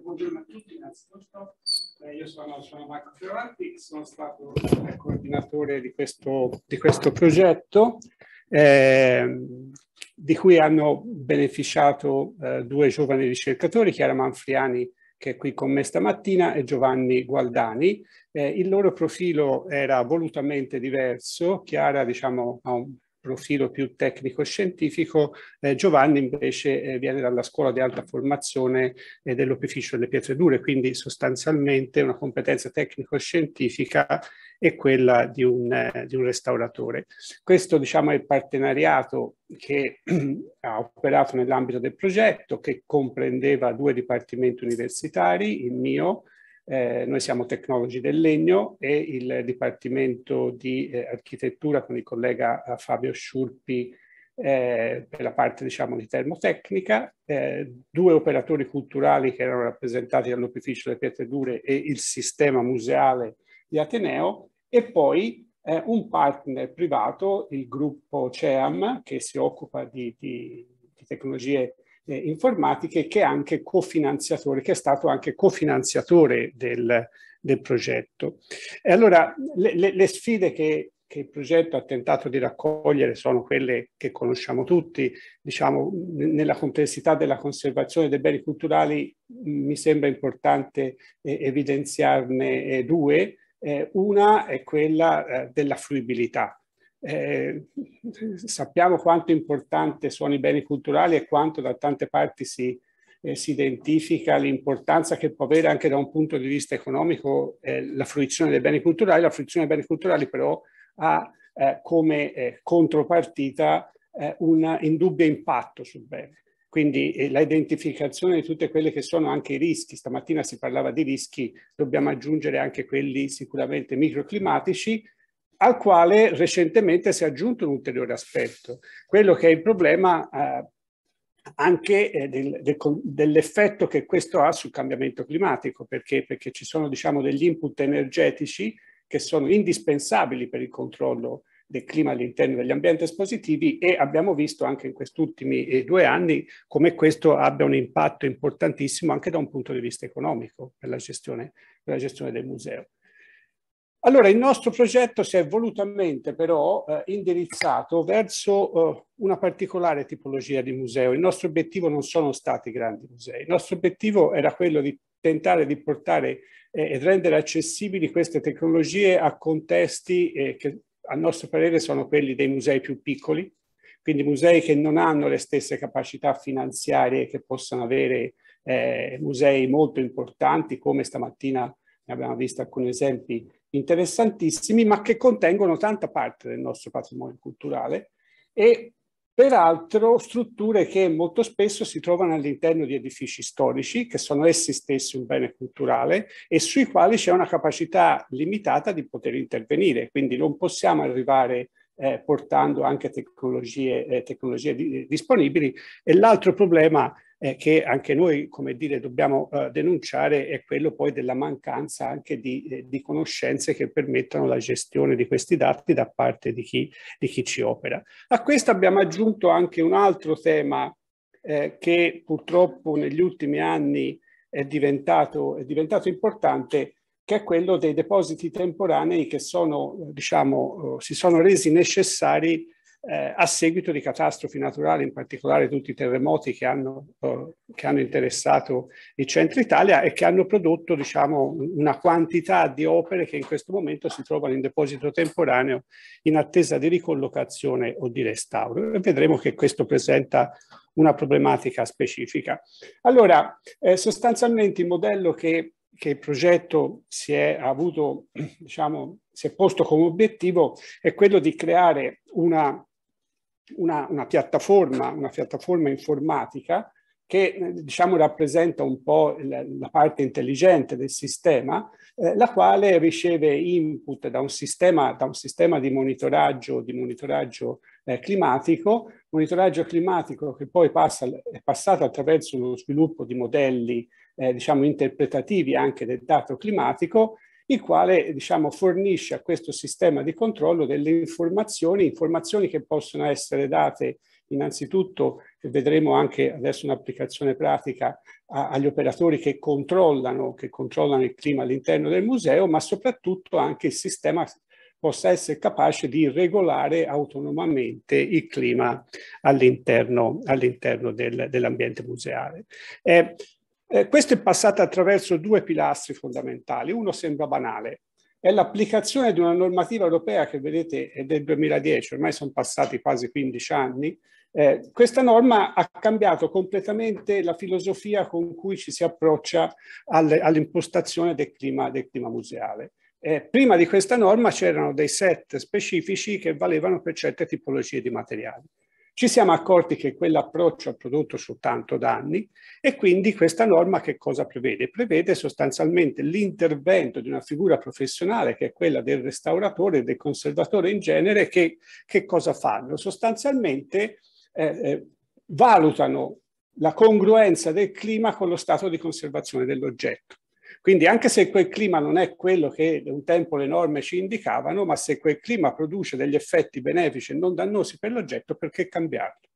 buongiorno a tutti innanzitutto. Eh, io sono, sono, Marco Fioranti, sono stato il eh, coordinatore di questo, di questo progetto eh, di cui hanno beneficiato eh, due giovani ricercatori, Chiara Manfriani che è qui con me stamattina e Giovanni Gualdani. Eh, il loro profilo era volutamente diverso, Chiara diciamo, ha un profilo più tecnico-scientifico, eh, Giovanni invece eh, viene dalla scuola di alta formazione eh, dell'opificio delle pietre dure, quindi sostanzialmente una competenza tecnico-scientifica e quella di un, eh, di un restauratore. Questo diciamo, è il partenariato che ha operato nell'ambito del progetto, che comprendeva due dipartimenti universitari, il mio, eh, noi siamo tecnologi del legno e il Dipartimento di eh, Architettura con il collega eh, Fabio Sciurpi eh, per la parte diciamo, di termotecnica, eh, due operatori culturali che erano rappresentati dall'Opificio delle Pietre Dure e il sistema museale di Ateneo e poi eh, un partner privato, il gruppo CEAM, che si occupa di, di, di tecnologie eh, informatiche che è anche cofinanziatore, che è stato anche cofinanziatore del, del progetto. E allora le, le, le sfide che, che, il progetto ha tentato di raccogliere sono quelle che conosciamo tutti, diciamo nella complessità della conservazione dei beni culturali mi sembra importante eh, evidenziarne eh, due. Eh, una è quella eh, della fruibilità, eh, sappiamo quanto importante sono i beni culturali e quanto da tante parti si, eh, si identifica l'importanza che può avere anche da un punto di vista economico eh, la fruizione dei beni culturali. La fruizione dei beni culturali però ha eh, come eh, contropartita eh, un indubbio impatto sul bene. Quindi eh, la identificazione di tutte quelle che sono anche i rischi, stamattina si parlava di rischi, dobbiamo aggiungere anche quelli sicuramente microclimatici al quale recentemente si è aggiunto un ulteriore aspetto, quello che è il problema eh, anche eh, del, del, dell'effetto che questo ha sul cambiamento climatico, perché, perché ci sono diciamo, degli input energetici che sono indispensabili per il controllo del clima all'interno degli ambienti espositivi e abbiamo visto anche in questi ultimi eh, due anni come questo abbia un impatto importantissimo anche da un punto di vista economico per la gestione, per la gestione del museo. Allora, il nostro progetto si è volutamente però eh, indirizzato verso eh, una particolare tipologia di museo. Il nostro obiettivo non sono stati grandi musei, il nostro obiettivo era quello di tentare di portare eh, e rendere accessibili queste tecnologie a contesti eh, che a nostro parere sono quelli dei musei più piccoli, quindi musei che non hanno le stesse capacità finanziarie che possono avere eh, musei molto importanti come stamattina ne abbiamo visto alcuni esempi interessantissimi, ma che contengono tanta parte del nostro patrimonio culturale e peraltro strutture che molto spesso si trovano all'interno di edifici storici, che sono essi stessi un bene culturale e sui quali c'è una capacità limitata di poter intervenire, quindi non possiamo arrivare eh, portando anche tecnologie, eh, tecnologie di, disponibili. E l'altro problema è eh, che anche noi, come dire, dobbiamo eh, denunciare è quello poi della mancanza anche di, eh, di, conoscenze che permettano la gestione di questi dati da parte di chi, di chi ci opera. A questo abbiamo aggiunto anche un altro tema eh, che purtroppo negli ultimi anni è diventato, è diventato importante, che è quello dei depositi temporanei che sono, diciamo, eh, si sono resi necessari eh, a seguito di catastrofi naturali, in particolare tutti i terremoti che hanno, eh, che hanno interessato il centro Italia e che hanno prodotto diciamo, una quantità di opere che in questo momento si trovano in deposito temporaneo in attesa di ricollocazione o di restauro. vedremo che questo presenta una problematica specifica. Allora, eh, sostanzialmente il modello che che il progetto si è, avuto, diciamo, si è posto come obiettivo è quello di creare una una, una, piattaforma, una piattaforma informatica che eh, diciamo, rappresenta un po' la, parte intelligente del sistema, eh, la quale riceve input da un sistema, da un sistema di monitoraggio, di monitoraggio eh, climatico, monitoraggio climatico che poi passa, è passato attraverso lo sviluppo di modelli eh, diciamo, interpretativi anche del dato climatico il quale diciamo, fornisce a questo sistema di controllo delle informazioni, informazioni che possono essere date innanzitutto, e vedremo anche adesso un'applicazione pratica a, agli operatori che controllano, che controllano il clima all'interno del museo, ma soprattutto anche il sistema possa essere capace di regolare autonomamente il clima all'interno, all dell'ambiente museale. Eh, eh, questo è passato attraverso due pilastri fondamentali. Uno sembra banale, è l'applicazione di una normativa europea che vedete è del 2010, ormai sono passati quasi 15 anni. Eh, questa norma ha cambiato completamente la filosofia con cui ci si approccia alle, all'impostazione del clima, del clima museale. Eh, prima di questa norma c'erano dei set specifici che valevano per certe tipologie di materiali. Ci siamo accorti che quell'approccio ha prodotto soltanto danni e quindi questa norma che cosa prevede? Prevede sostanzialmente l'intervento di una figura professionale che è quella del restauratore e del conservatore in genere che, che cosa fanno? Sostanzialmente eh, eh, valutano la congruenza del clima con lo stato di conservazione dell'oggetto. Quindi anche se quel clima non è quello che un tempo le norme ci indicavano, ma se quel clima produce degli effetti benefici e non dannosi per l'oggetto, perché cambiarlo?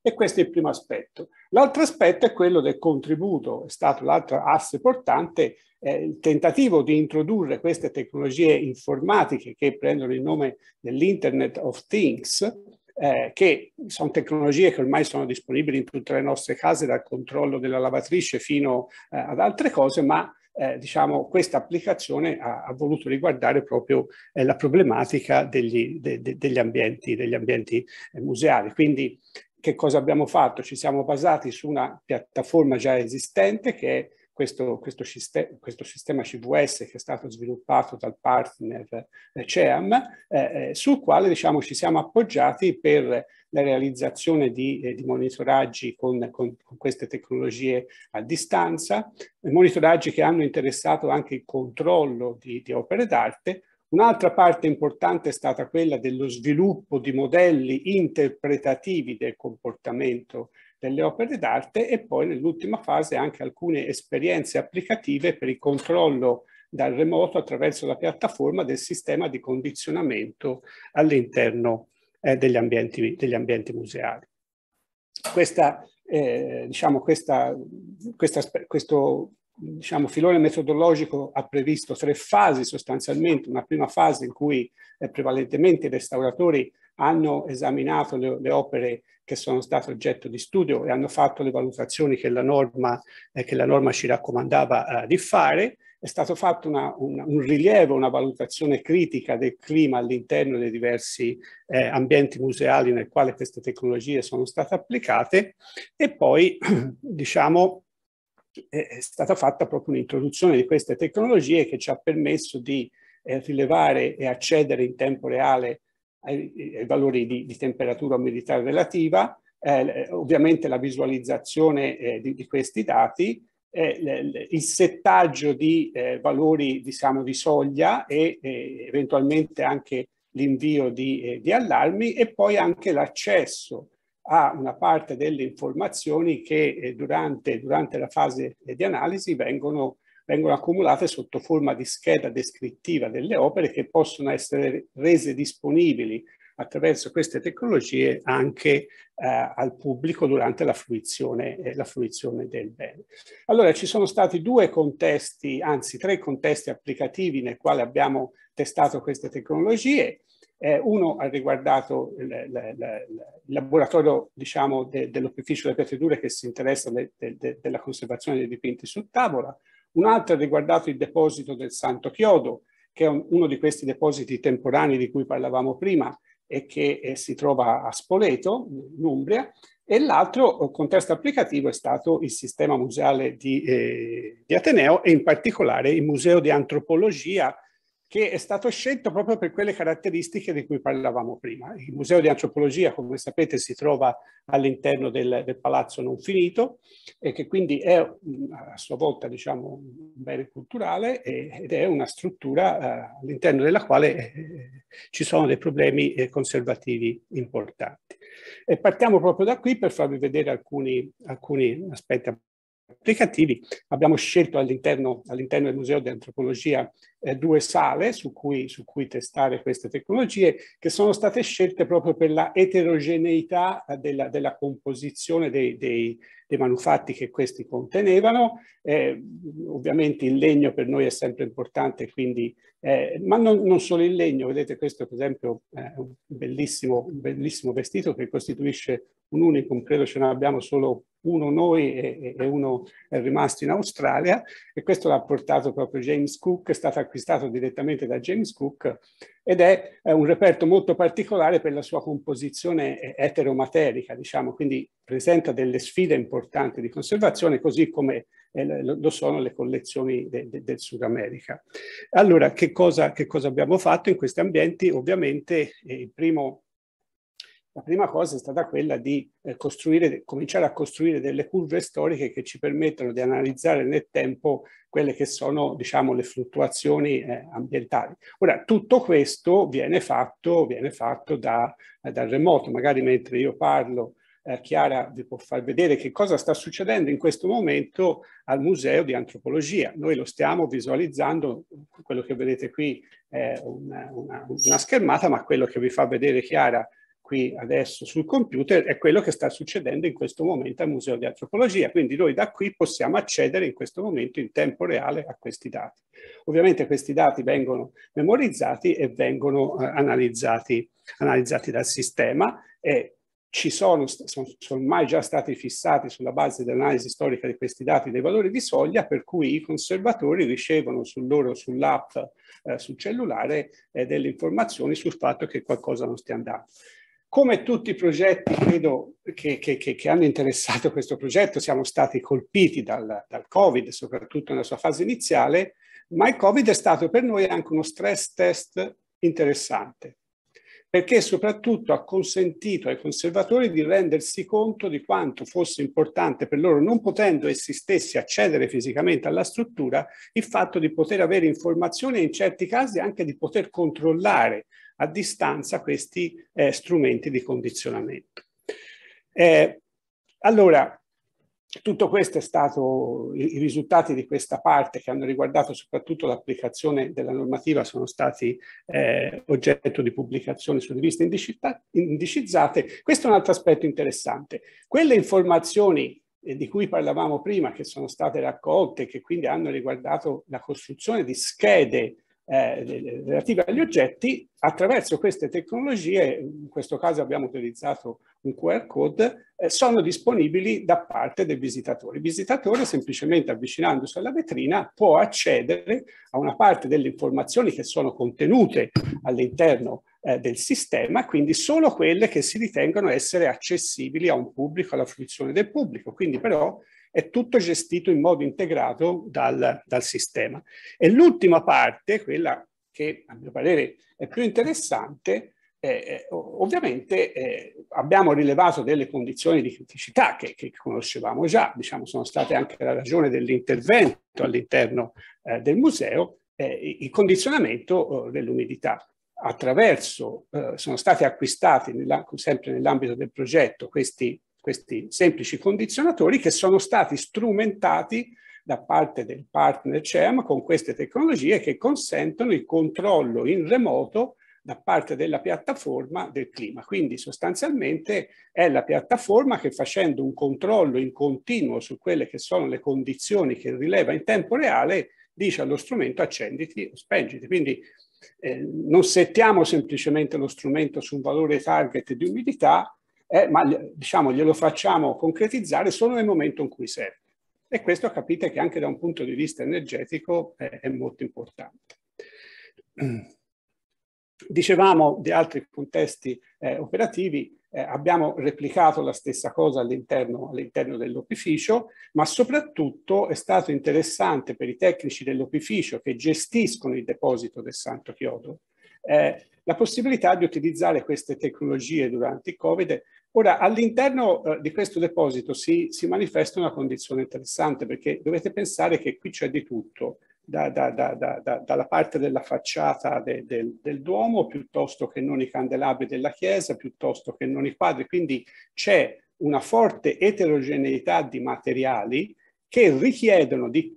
E questo è il primo aspetto. L'altro aspetto è quello del contributo, è stato l'altro asse portante, eh, il tentativo di introdurre queste tecnologie informatiche che prendono il nome dell'Internet of Things, eh, che sono tecnologie che ormai sono disponibili in tutte le nostre case, dal controllo della lavatrice fino eh, ad altre cose, ma eh, diciamo, questa applicazione ha, ha, voluto riguardare proprio eh, la problematica degli, de, de, degli ambienti, degli ambienti eh, museali. Quindi che cosa abbiamo fatto? Ci siamo basati su una piattaforma già esistente che è questo, questo, sistema, questo, sistema CVS che è stato sviluppato dal partner eh, CEAM, eh, eh, sul quale diciamo, ci siamo appoggiati per la realizzazione di, eh, di monitoraggi con, con, con, queste tecnologie a distanza, monitoraggi che hanno interessato anche il controllo di, di opere d'arte, Un'altra parte importante è stata quella dello sviluppo di modelli interpretativi del comportamento delle opere d'arte e poi nell'ultima fase anche alcune esperienze applicative per il controllo dal remoto attraverso la piattaforma del sistema di condizionamento all'interno eh, degli, ambienti, degli ambienti museali. Questa, eh, diciamo, questa, questa, questo diciamo, filone metodologico ha previsto tre fasi sostanzialmente, una prima fase in cui eh, prevalentemente i restauratori hanno esaminato le, le, opere che sono state oggetto di studio e hanno fatto le valutazioni che la norma, eh, che la norma ci raccomandava eh, di fare. È stato fatto una, una, un rilievo, una valutazione critica del clima all'interno dei diversi eh, ambienti museali nel quale queste tecnologie sono state applicate e poi, diciamo, è stata fatta proprio un'introduzione di queste tecnologie che ci ha permesso di eh, rilevare e accedere in tempo reale ai, ai valori di, di, temperatura umidità relativa, eh, eh, ovviamente la visualizzazione eh, di, di, questi dati, eh, il settaggio di eh, valori diciamo, di soglia e eh, eventualmente anche l'invio di, di, allarmi e poi anche l'accesso a una parte delle informazioni che durante, durante, la fase di analisi vengono vengono accumulate sotto forma di scheda descrittiva delle opere che possono essere rese disponibili attraverso queste tecnologie anche eh, al pubblico durante la fruizione, eh, la fruizione, del bene. Allora ci sono stati due contesti, anzi tre contesti applicativi nel quale abbiamo testato queste tecnologie. Eh, uno ha riguardato il laboratorio diciamo, de, dell'Ufficio delle Piatture che si interessa de, de, della conservazione dei dipinti su tavola, Un'altra ha riguardato il deposito del Santo Chiodo, che è un, uno di questi depositi temporanei di cui parlavamo prima e che eh, si trova a Spoleto, in Umbria, e l'altro eh, contesto applicativo è stato il sistema museale di, eh, di Ateneo e in particolare il Museo di Antropologia che è stato scelto proprio per quelle caratteristiche di cui parlavamo prima. Il Museo di Antropologia, come sapete, si trova all'interno del, del, Palazzo Non Finito e che quindi è mm, a sua volta diciamo, un bene culturale ed è una struttura eh, all'interno della quale eh, ci sono dei problemi eh, conservativi importanti. E partiamo proprio da qui per farvi vedere alcuni, alcuni aspetti applicativi. Abbiamo scelto all'interno, all del Museo di Antropologia eh, due sale su cui, su cui, testare queste tecnologie che sono state scelte proprio per la eterogeneità della, della composizione dei, dei, dei, manufatti che questi contenevano. Eh, ovviamente il legno per noi è sempre importante, quindi, eh, ma non, non, solo il legno, vedete questo per esempio è un bellissimo, un bellissimo vestito che costituisce un unicum, credo ce ne abbiamo solo uno noi e, e uno è rimasto in Australia e questo l'ha portato proprio James Cook, è stato acquistato direttamente da James Cook ed è, è un reperto molto particolare per la sua composizione eteromaterica, diciamo, quindi presenta delle sfide importanti di conservazione così come eh, lo sono le collezioni de, de, del Sud America. Allora, che cosa, che cosa abbiamo fatto in questi ambienti? Ovviamente eh, il primo la prima cosa è stata quella di eh, costruire, cominciare a costruire delle curve storiche che ci permettano di analizzare nel tempo quelle che sono diciamo, le fluttuazioni eh, ambientali. Ora, tutto questo viene fatto, viene fatto da, eh, dal remoto, magari mentre io parlo Chiara vi può far vedere che cosa sta succedendo in questo momento al Museo di Antropologia. Noi lo stiamo visualizzando, quello che vedete qui è una, una, una schermata, ma quello che vi fa vedere Chiara qui adesso sul computer è quello che sta succedendo in questo momento al Museo di Antropologia, quindi noi da qui possiamo accedere in questo momento in tempo reale a questi dati. Ovviamente questi dati vengono memorizzati e vengono eh, analizzati, analizzati, dal sistema e ci sono, sono, sono ormai già stati fissati sulla base dell'analisi storica di questi dati dei valori di soglia per cui i conservatori ricevono sul loro, sull'app, eh, sul cellulare eh, delle informazioni sul fatto che qualcosa non stia andando. Come tutti i progetti, credo, che, che, che, che hanno interessato questo progetto, siamo stati colpiti dal, dal Covid, soprattutto nella sua fase iniziale, ma il Covid è stato per noi anche uno stress test interessante, perché soprattutto ha consentito ai conservatori di rendersi conto di quanto fosse importante per loro, non potendo essi stessi accedere fisicamente alla struttura, il fatto di poter avere informazioni e in certi casi anche di poter controllare a distanza questi eh, strumenti di condizionamento. Eh, allora, tutto questo è stato, i risultati di questa parte che hanno riguardato soprattutto l'applicazione della normativa sono stati eh, oggetto di pubblicazioni su riviste indicizzate. Questo è un altro aspetto interessante. Quelle informazioni eh, di cui parlavamo prima, che sono state raccolte, che quindi hanno riguardato la costruzione di schede eh, relative agli oggetti, attraverso queste tecnologie, in questo caso abbiamo utilizzato un QR code, eh, sono disponibili da parte del visitatore. Il visitatore semplicemente avvicinandosi alla vetrina può accedere a una parte delle informazioni che sono contenute all'interno eh, del sistema, quindi solo quelle che si ritengono essere accessibili a un pubblico, alla fruizione del pubblico. Quindi però è tutto gestito in modo integrato dal, dal sistema. E l'ultima parte, quella che a mio parere è più interessante, eh, ovviamente eh, abbiamo rilevato delle condizioni di criticità che, che, conoscevamo già, diciamo sono state anche la ragione dell'intervento all'interno eh, del museo, il condizionamento oh, dell'umidità. Attraverso, eh, sono stati acquistati nella, sempre nell'ambito del progetto questi questi semplici condizionatori che sono stati strumentati da parte del partner CEM con queste tecnologie che consentono il controllo in remoto da parte della piattaforma del clima. Quindi sostanzialmente è la piattaforma che facendo un controllo in continuo su quelle che sono le condizioni che rileva in tempo reale dice allo strumento accenditi o spengiti. Quindi eh, non settiamo semplicemente lo strumento su un valore target di umidità, eh, ma diciamo, glielo facciamo concretizzare solo nel momento in cui serve. E questo capite che anche da un punto di vista energetico eh, è molto importante. Dicevamo di altri contesti eh, operativi, eh, abbiamo replicato la stessa cosa all'interno, all dell'opificio, ma soprattutto è stato interessante per i tecnici dell'opificio che gestiscono il deposito del Santo Chiodo eh, la possibilità di utilizzare queste tecnologie durante il Covid. Ora, all'interno eh, di questo deposito si, si, manifesta una condizione interessante perché dovete pensare che qui c'è di tutto, da, da, da, dalla parte della facciata de, del, del Duomo piuttosto che non i candelabri della chiesa, piuttosto che non i quadri. Quindi c'è una forte eterogeneità di materiali che richiedono di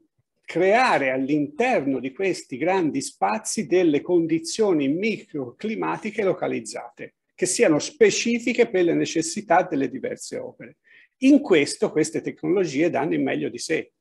creare all'interno di questi grandi spazi delle condizioni microclimatiche localizzate, che siano specifiche per le necessità delle diverse opere. In questo queste tecnologie danno il meglio di sé,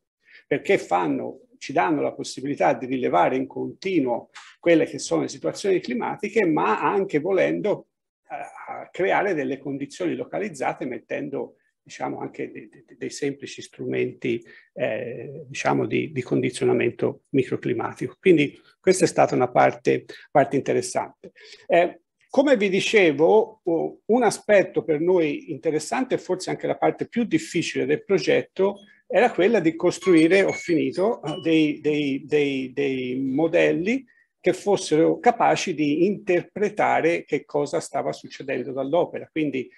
perché fanno, ci danno la possibilità di rilevare in continuo quelle che sono le situazioni climatiche, ma anche volendo eh, creare delle condizioni localizzate mettendo diciamo, anche de, de, dei semplici strumenti eh, diciamo di, di, condizionamento microclimatico. Quindi questa è stata una parte, parte interessante. Eh, come vi dicevo, un aspetto per noi interessante e forse anche la parte più difficile del progetto era quella di costruire, ho finito, eh, dei, dei, dei, dei modelli che fossero capaci di interpretare che cosa stava succedendo dall'opera. Quindi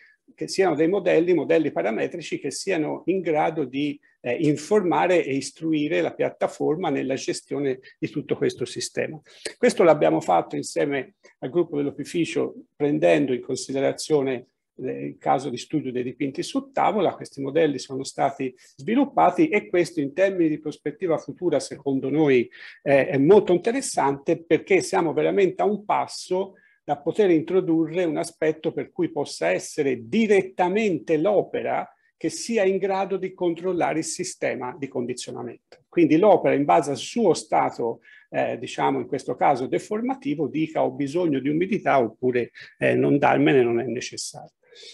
che siano dei modelli, modelli parametrici che siano in grado di eh, informare e istruire la piattaforma nella gestione di tutto questo sistema. Questo l'abbiamo fatto insieme al gruppo dell'opificio prendendo in considerazione eh, il caso di studio dei dipinti su tavola, questi modelli sono stati sviluppati e questo in termini di prospettiva futura secondo noi eh, è molto interessante perché siamo veramente a un passo da poter introdurre un aspetto per cui possa essere direttamente l'opera che sia in grado di controllare il sistema di condizionamento. Quindi l'opera in base al suo stato, eh, diciamo in questo caso deformativo, dica ho bisogno di umidità oppure eh, non darmene non è necessario.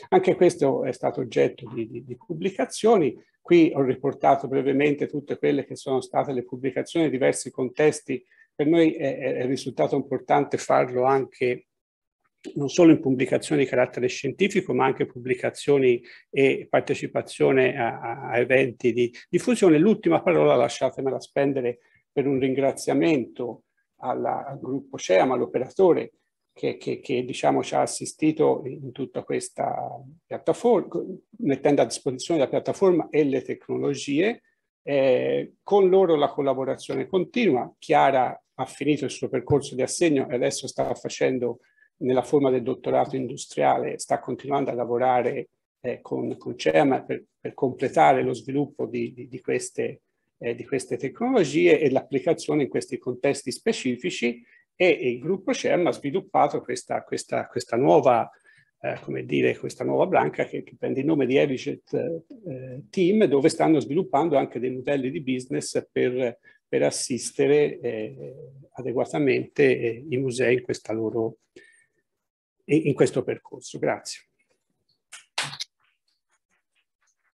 Anche questo è stato oggetto di, di, di pubblicazioni, Qui ho riportato brevemente tutte quelle che sono state le pubblicazioni in diversi contesti. Per noi è, è risultato importante farlo anche non solo in pubblicazioni di carattere scientifico, ma anche pubblicazioni e partecipazione a, a, a eventi di diffusione. L'ultima parola lasciatemela spendere per un ringraziamento alla, al gruppo CEAM, all'operatore che, che, che diciamo, ci ha assistito in tutta questa piattaforma, mettendo a disposizione la piattaforma e le tecnologie. Eh, con loro la collaborazione continua. Chiara ha finito il suo percorso di assegno e adesso sta facendo nella forma del dottorato industriale sta continuando a lavorare eh, con, con CEMA per, per, completare lo sviluppo di, di, di, queste, eh, di queste, tecnologie e l'applicazione in questi contesti specifici e, e il gruppo CEM ha sviluppato questa, questa, questa nuova eh, come dire, questa nuova branca che, che prende il nome di Evicet eh, Team, dove stanno sviluppando anche dei modelli di business per, per assistere eh, adeguatamente eh, i musei in questa loro, eh, in questo percorso. Grazie.